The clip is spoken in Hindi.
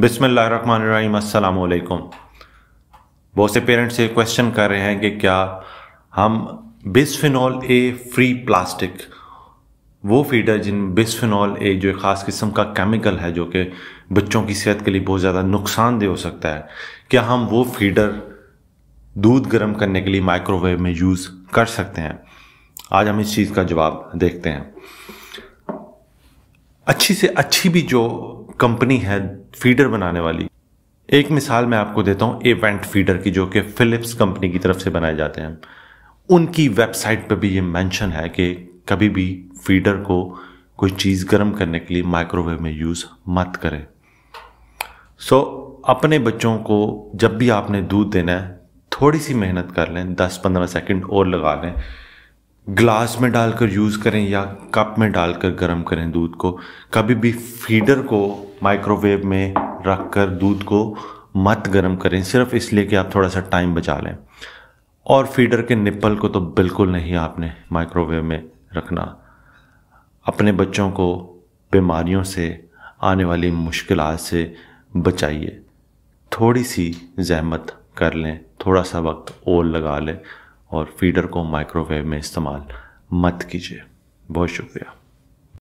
बिसमीम बहुत से पेरेंट्स ये क्वेश्चन कर रहे हैं कि क्या हम बिसफिनॉल ए फ्री प्लास्टिक वो फीडर जिन बिसफिनॉल ए जो एक ख़ास किस्म का केमिकल है जो कि बच्चों की सेहत के लिए बहुत ज़्यादा नुकसानदेह हो सकता है क्या हम वो फीडर दूध गर्म करने के लिए माइक्रोवेव में यूज़ कर सकते हैं आज हम इस चीज़ का जवाब देखते हैं अच्छी से अच्छी भी जो कंपनी है फीडर बनाने वाली एक मिसाल मैं आपको देता हूं एवेंट फीडर की जो कि फिलिप्स कंपनी की तरफ से बनाए जाते हैं उनकी वेबसाइट पर भी ये मेंशन है कि कभी भी फीडर को कोई चीज़ गर्म करने के लिए माइक्रोवेव में यूज़ मत करें सो so, अपने बच्चों को जब भी आपने दूध देना है थोड़ी सी मेहनत कर लें 10-15 सेकंड और लगा लें ग्लास में डालकर यूज़ करें या कप में डालकर गर्म करें दूध को कभी भी फीडर को माइक्रोवेव में रख कर दूध को मत गर्म करें सिर्फ इसलिए कि आप थोड़ा सा टाइम बचा लें और फीडर के निप्पल को तो बिल्कुल नहीं आपने माइक्रोवेव में रखना अपने बच्चों को बीमारियों से आने वाली मुश्किल से बचाइए थोड़ी सी जहमत कर लें थोड़ा सा वक्त और लगा लें और फीडर को माइक्रोवेव में इस्तेमाल मत कीजिए बहुत शुक्रिया